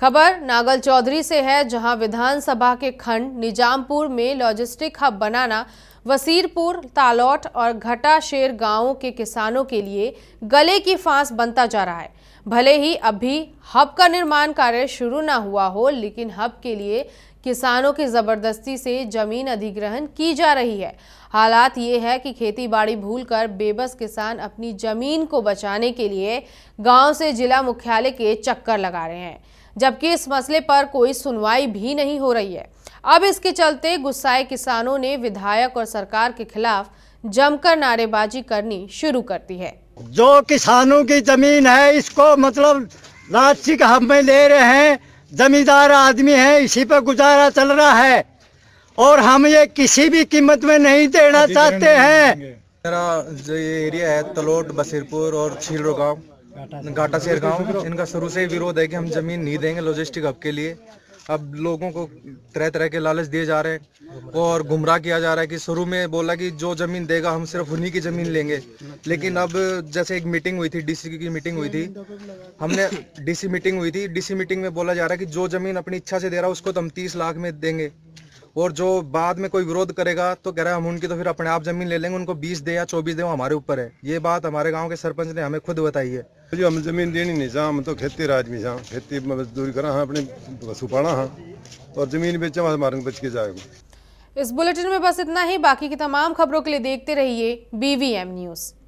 खबर नागल चौधरी से है जहां विधानसभा के खंड निजामपुर में लॉजिस्टिक हब बनाना वसीरपुर तालौट और घटाशेर गांवों के किसानों के लिए गले की फांस बनता जा रहा है भले ही अभी हब का निर्माण कार्य शुरू ना हुआ हो लेकिन हब के लिए किसानों की ज़बरदस्ती से जमीन अधिग्रहण की जा रही है हालात ये है कि भूल कर बेबस किसान अपनी ज़मीन को बचाने के लिए गांव से जिला मुख्यालय के चक्कर लगा रहे हैं जबकि इस मसले पर कोई सुनवाई भी नहीं हो रही है अब इसके चलते गुस्साए किसानों ने विधायक और सरकार के खिलाफ जमकर नारेबाजी करनी शुरू कर दी है जो किसानों की जमीन है इसको मतलब राशि हमें ले रहे हैं जमींदार आदमी है इसी पर गुजारा चल रहा है और हम ये किसी भी कीमत में नहीं देना चाहते हैं मेरा जो ये एरिया है तलोट बसीरपुर और छीलरो गाँव घाटा शेर गाँव इनका शुरू से ही विरोध है कि हम जमीन नहीं देंगे लॉजिस्टिक हब के लिए अब लोगों को तरह तरह के लालच दिए जा रहे हैं और गुमराह किया जा रहा है कि शुरू में बोला कि जो ज़मीन देगा हम सिर्फ उन्हीं की ज़मीन लेंगे लेकिन अब जैसे एक मीटिंग हुई थी डीसी की मीटिंग हुई थी हमने डीसी मीटिंग हुई थी डीसी मीटिंग में बोला जा रहा है कि जो ज़मीन अपनी इच्छा से दे रहा है उसको तो हम तीस लाख में देंगे और जो बाद में कोई विरोध करेगा तो कह रहे हैं हम उनकी तो फिर अपने आप ज़मीन ले लेंगे उनको बीस दे या चौबीस दे हमारे ऊपर है ये बात हमारे गाँव के सरपंच ने हमें खुद बताई है जो हम जमीन देनी नहीं जहाँ हम तो खेती राज में चाह खेती मजदूरी करा हाँ अपने पशु हाँ और जमीन बेचा हमारे बच के जाएगा इस बुलेटिन में बस इतना ही बाकी की तमाम खबरों के लिए देखते रहिए बीवीएम न्यूज़